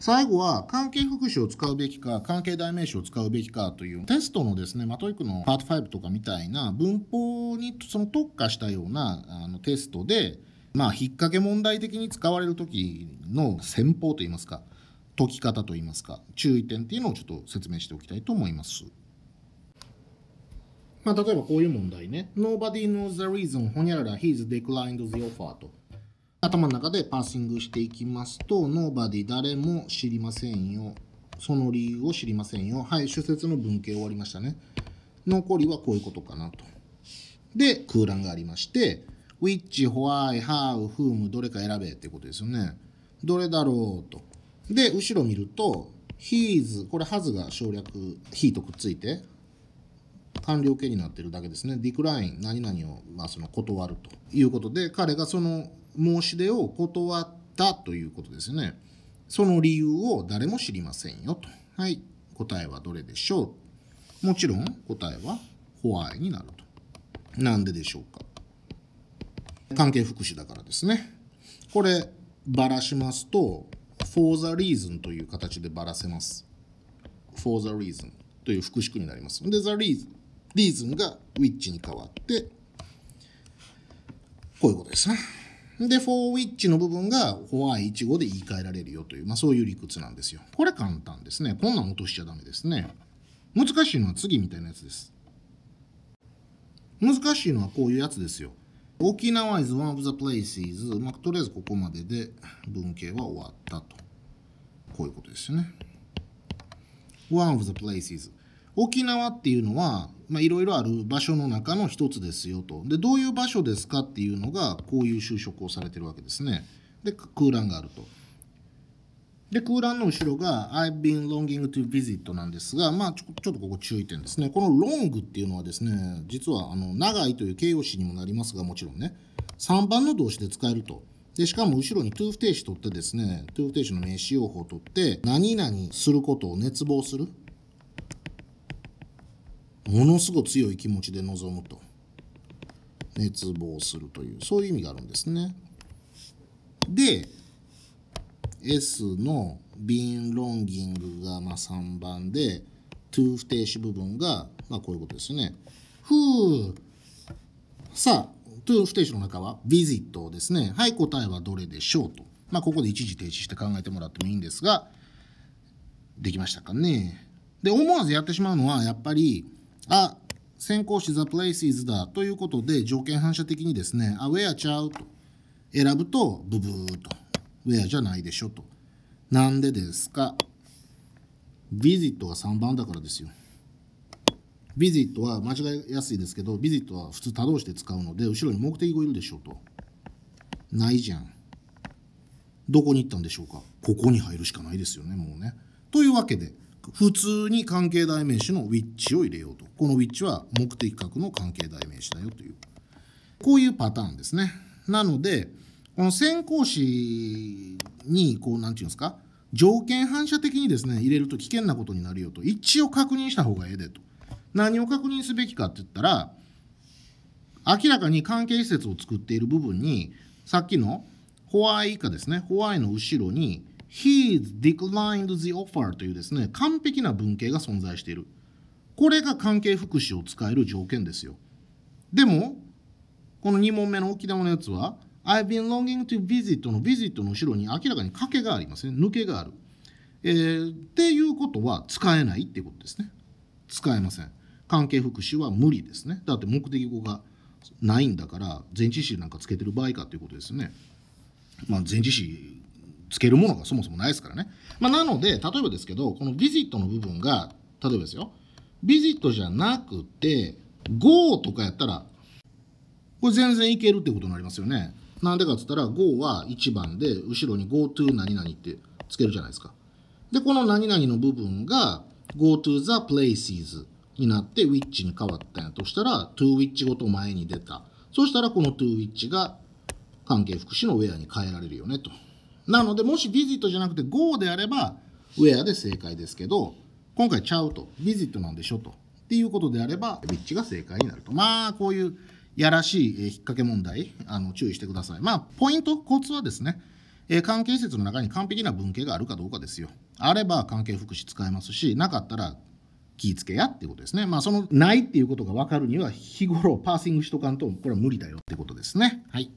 最後は関係副詞を使うべきか関係代名詞を使うべきかというテストのですね、マトイックのパート5とかみたいな文法にその特化したようなあのテストで、まあ、引っ掛け問題的に使われる時の戦法といいますか解き方といいますか注意点っていうのをちょっと説明しておきたいと思います。まあ、例えばこういう問題ね。Nobody knows the reason ほにゃらら he's declined the offer と。頭の中でパーシングしていきますと、nobody 誰も知りませんよ。その理由を知りませんよ。はい、主説の文型終わりましたね。残りはこういうことかなと。で、空欄がありまして、which, why, how, whom どれか選べってことですよね。どれだろうと。で、後ろ見ると、his これ has が省略 he とくっついて完了形になってるだけですね decline 何々をまあその断るということで彼がその申し出を断ったということですね。その理由を誰も知りませんよと。はい。答えはどれでしょうもちろん答えはホワイになると。なんででしょうか関係副詞だからですね。これ、ばらしますと、for the reason という形でばらせます。for the reason という副詞区になります。で、the reason, reason が which に変わって、こういうことですね。で、for which の部分が for i 1 5で言い換えられるよという、まあ、そういう理屈なんですよ。これ簡単ですね。こんなん落としちゃダメですね。難しいのは次みたいなやつです。難しいのはこういうやつですよ。沖縄 is one of the places、まあ、とりあえずここまでで文系は終わったと。こういうことですよね。one of the places。沖縄っていうのはいろいろある場所の中の一つですよとでどういう場所ですかっていうのがこういう就職をされてるわけですねで空欄があるとで空欄の後ろが「I've been longing to visit」なんですが、まあ、ちょちょっとここ注意点ですねこの「long」っていうのはですね実はあの長いという形容詞にもなりますがもちろんね3番の動詞で使えるとでしかも後ろに to 不定詞取ってですね to 不定詞の名詞用法を取って何々することを熱望するものすごく強い気持ちで臨むと熱望するというそういう意味があるんですね。で S のビンロンギングがま3番で to 不定詞部分がまこういうことですね。ふうさあ to 不定詞の中は visit ですね。はい答えはどれでしょうと。まあ、ここで一時停止して考えてもらってもいいんですができましたかね。で思わずやってしまうのはやっぱりあ、先行詞 the places だということで、条件反射的にですね、あ、where ちゃうと選ぶと、ブブーと、where じゃないでしょと。なんでですか ?visit は3番だからですよ。visit は間違いやすいですけど、visit は普通多動詞で使うので、後ろに目的語いるでしょうと。ないじゃん。どこに行ったんでしょうかここに入るしかないですよね、もうね。というわけで、普通に関係代名詞のウィッチを入れようと。このウィッチは目的格の関係代名詞だよという。こういうパターンですね。なので、この先行詞に、こう、なんていうんですか、条件反射的にですね、入れると危険なことになるよと。一応確認した方がええでと。何を確認すべきかって言ったら、明らかに関係施設を作っている部分に、さっきのホワイ以下ですね、ホワイの後ろに、He declined the offer というですね、完璧な文型が存在している。これが関係副詞を使える条件ですよ。でも、この2問目の沖縄のやつは、I've been longing to visit の visit の後ろに明らかに欠けがありますね。抜けがある。えー、っていうことは使えないってことですね。使えません。関係副詞は無理ですね。だって目的語がないんだから、前置詞なんかつけてる場合かということですね。まあ、前置詞つけるものがそもそもないですからね。まあ、なので、例えばですけど、このビジットの部分が、例えばですよ、ビジットじゃなくて、Go とかやったら、これ全然いけるってことになりますよね。なんでかっつったら、Go は1番で、後ろに GoTo 何々ってつけるじゃないですか。で、この何々の部分が GoTo the places になって w i ッ c h に変わったんやとしたら、t o w i ィ c h ごと前に出た。そしたら、この t o w i ィ c h が関係副詞のウェアに変えられるよねと。なのでもしビジットじゃなくて Go であればウェアで正解ですけど今回ちゃうとビジットなんでしょとっていうことであればビッチが正解になるとまあこういうやらしい引っ掛け問題あの注意してくださいまあポイントコツはですね関係施設の中に完璧な文系があるかどうかですよあれば関係福祉使えますしなかったら気ぃつけやっていうことですねまあそのないっていうことが分かるには日頃パーシングしとかんとこれは無理だよってことですねはい